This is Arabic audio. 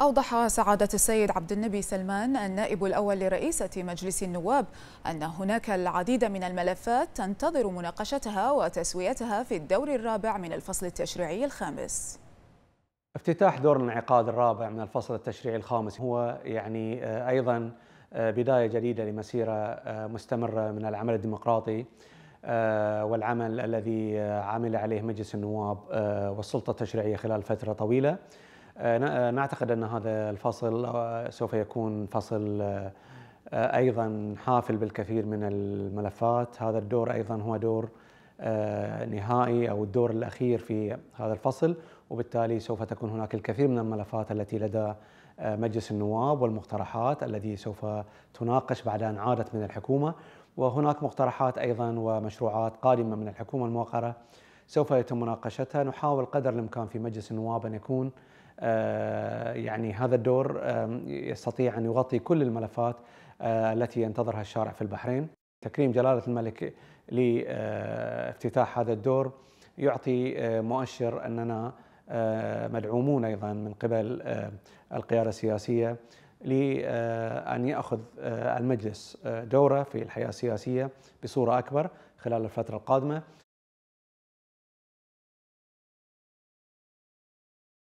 أوضح سعادة السيد عبد النبي سلمان النائب الأول لرئيسة مجلس النواب أن هناك العديد من الملفات تنتظر مناقشتها وتسويتها في الدور الرابع من الفصل التشريعي الخامس افتتاح دور الانعقاد الرابع من الفصل التشريعي الخامس هو يعني آه، أيضا آه، بداية جديدة لمسيرة آه، مستمرة من العمل الديمقراطي والعمل الذي عمل عليه مجلس النواب والسلطة التشريعية خلال فترة طويلة آه، آه، نعتقد ان هذا الفصل آه، سوف يكون فصل ايضا حافل بالكثير من الملفات، هذا الدور ايضا هو دور نهائي او الدور الاخير في هذا الفصل وبالتالي سوف تكون هناك الكثير من الملفات التي لدى مجلس النواب والمقترحات التي سوف تناقش بعد ان عادت من الحكومه وهناك مقترحات ايضا ومشروعات قادمه من الحكومه الموقره سوف يتم مناقشتها نحاول قدر الامكان في مجلس النواب ان يكون آه، يعني هذا الدور يستطيع ان يغطي كل الملفات آه، التي ينتظرها الشارع في البحرين تكريم جلاله الملك لافتتاح آه، هذا الدور يعطي مؤشر اننا مدعومون ايضا من قبل القياده السياسيه لأن يأخذ المجلس دوره في الحياة السياسية بصورة أكبر خلال الفترة القادمة